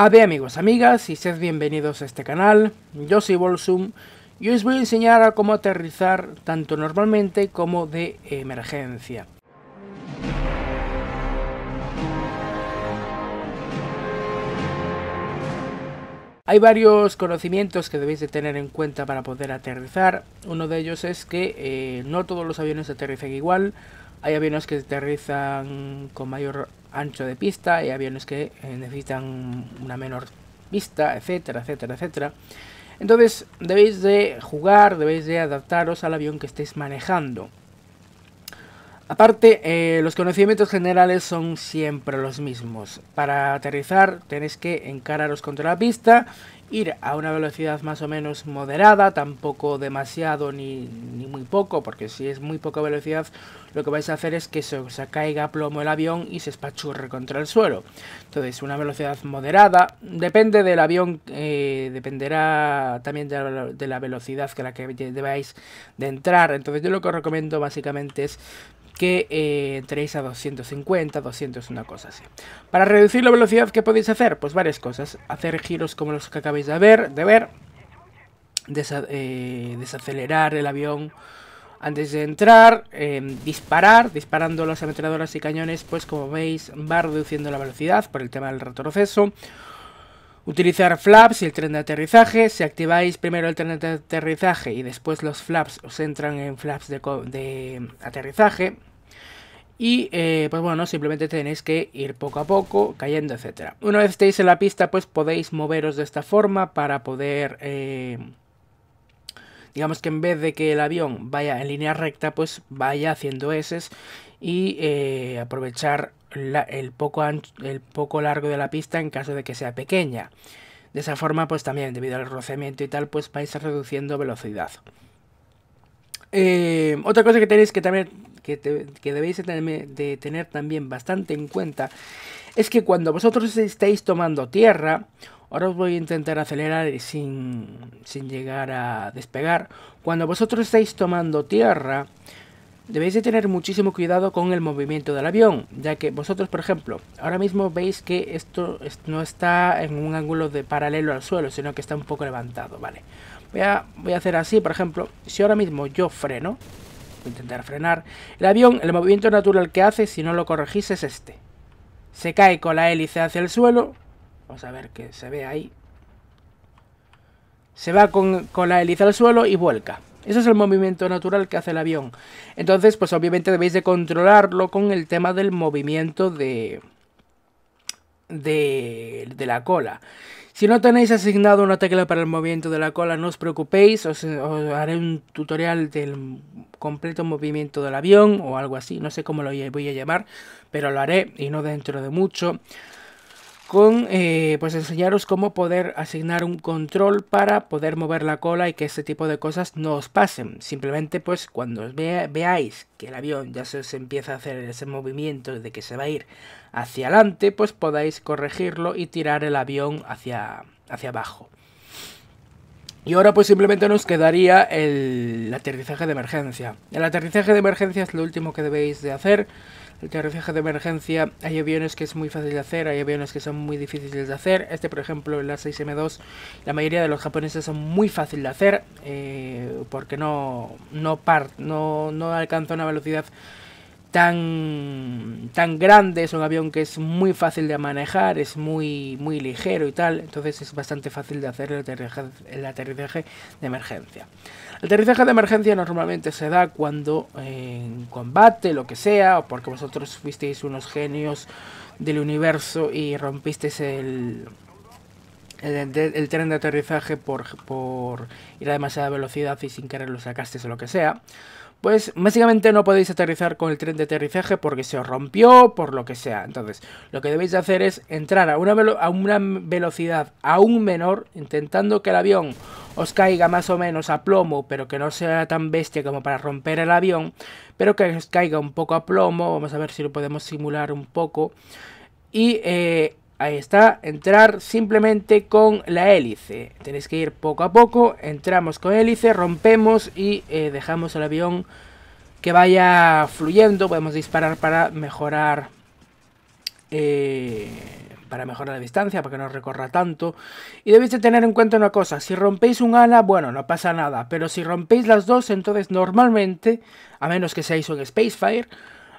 Ave amigos, amigas y sed bienvenidos a este canal, yo soy Bolsum y os voy a enseñar a cómo aterrizar tanto normalmente como de emergencia. Hay varios conocimientos que debéis de tener en cuenta para poder aterrizar. Uno de ellos es que eh, no todos los aviones aterrizan igual. Hay aviones que aterrizan con mayor ancho de pista, y aviones que eh, necesitan una menor pista, etcétera, etcétera, etcétera. Entonces debéis de jugar, debéis de adaptaros al avión que estéis manejando. Aparte, eh, los conocimientos generales son siempre los mismos. Para aterrizar tenéis que encararos contra la pista ir a una velocidad más o menos moderada, tampoco demasiado ni, muy poco, porque si es muy poca velocidad lo que vais a hacer es que se os caiga plomo el avión y se espachurre contra el suelo. Entonces, una velocidad moderada, depende del avión, eh, dependerá también de la, velocidad que la que debáis de entrar. Entonces, yo lo que os recomiendo básicamente es que entréis a 250, 200, una cosa así. Para reducir la velocidad, ¿qué podéis hacer? Pues varias cosas. Hacer giros como los que acabáis de ver, de ver eh, desacelerar el avión antes de entrar, em, disparar, disparando las ametralladoras y cañones, pues como veis va reduciendo la velocidad por el tema del retroceso. Utilizar flaps y el tren de aterrizaje. Si activáis primero el tren de aterrizaje y después los flaps, os entran en flaps de, de aterrizaje. Y eh, pues bueno, simplemente tenéis que ir poco a poco, cayendo, etc. Una vez estéis en la pista, pues podéis moveros de esta forma para poder... Eh, digamos que en vez de que el avión vaya en línea recta, pues vaya haciendo S y eh, aprovechar el, poco el poco largo de la pista en caso de que sea pequeña. De esa forma, pues también, debido al rozamiento y tal, pues vais reduciendo velocidad. Eh, otra cosa que tenéis que también que, debéis de tener, tener también bastante en cuenta es que cuando vosotros estáis tomando tierra, ahora os voy a intentar acelerar sin, sin llegar a despegar, cuando vosotros estáis tomando tierra, debéis de tener muchísimo cuidado con el movimiento del avión, ya que vosotros, por ejemplo, ahora mismo veis que esto no está en un ángulo de paralelo al suelo, sino que está un poco levantado, ¿vale? Voy a, voy a hacer así, por ejemplo, si ahora mismo yo freno, voy a intentar frenar, el avión, el movimiento natural que hace, si no lo corregís, es este. Se cae con la hélice hacia el suelo, vamos a ver que se ve ahí, se va con la hélice al suelo y vuelca. Eso es el movimiento natural que hace el avión. Entonces, pues obviamente debéis de controlarlo con el tema del movimiento de, de, la cola. Si no tenéis asignado una tecla para el movimiento de la cola, no os preocupéis, os, os, haré un tutorial del completo movimiento del avión o algo así, no sé cómo lo voy a llamar, pero lo haré y no dentro de mucho con eh, pues enseñaros cómo poder asignar un control para poder mover la cola y que ese tipo de cosas no os pasen. Simplemente pues cuando veáis que el avión ya se empieza a hacer ese movimiento de que se va a ir hacia adelante, pues podáis corregirlo y tirar el avión hacia, hacia abajo. Y ahora pues simplemente nos quedaría el aterrizaje de emergencia. El aterrizaje de emergencia es lo último que debéis de hacer. El aterrizaje de emergencia, hay aviones que es muy fácil de hacer, hay aviones que son muy difíciles de hacer. Este, por ejemplo, el A6M2, la mayoría de los japoneses son muy fáciles de hacer eh, porque no, no, part, no, no alcanza una velocidad tan, tan grande, es un avión que es muy fácil de manejar, es muy, muy ligero y tal, entonces es bastante fácil de hacer el aterrizaje, de emergencia. El aterrizaje de emergencia normalmente se da cuando en combate, lo que sea, o porque vosotros fuisteis unos genios del universo y rompisteis el, el, tren de aterrizaje por, ir a demasiada velocidad y sin querer lo sacasteis o lo que sea pues básicamente no podéis aterrizar con el tren de aterrizaje porque se os rompió, por lo que sea. Entonces, lo que debéis hacer es entrar a una, velocidad aún menor, intentando que el avión os caiga más o menos a plomo, pero que no sea tan bestia como para romper el avión, pero que os caiga un poco a plomo. Vamos a ver si lo podemos simular un poco. Y eh, Ahí está, entrar simplemente con la hélice. Tenéis que ir poco a poco, entramos con hélice, rompemos y eh, dejamos el avión que vaya fluyendo. Podemos disparar para mejorar... Eh, para mejorar la distancia, para que no recorra tanto. Y debéis de tener en cuenta una cosa, si rompéis un ala, bueno, no pasa nada, pero si rompéis las dos, entonces normalmente, a menos que seáis un Spacefire,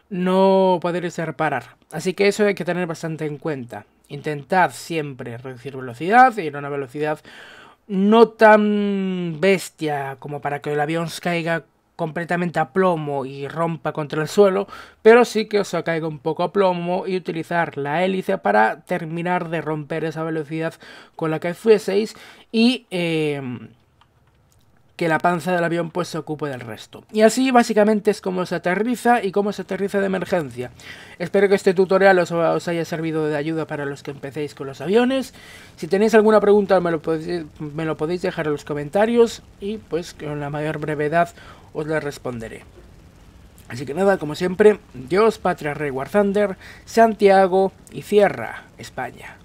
no podréis reparar. Así que eso hay que tener bastante en cuenta. Intentad siempre reducir velocidad, ir a una velocidad no tan bestia como para que el avión caiga completamente a plomo y rompa contra el suelo, pero sí que os caiga un poco a plomo y utilizar la hélice para terminar de romper esa velocidad con la que fueseis y... Eh, que la panza del avión pues se ocupe del resto. Y así básicamente es como se aterriza y cómo se aterriza de emergencia. Espero que este tutorial os, haya servido de ayuda para los que empecéis con los aviones. Si tenéis alguna pregunta me lo, podéis, me lo podéis dejar en los comentarios y pues con la mayor brevedad os la responderé. Así que nada, como siempre, Dios, Patria, Rey War Thunder, Santiago y Sierra, España.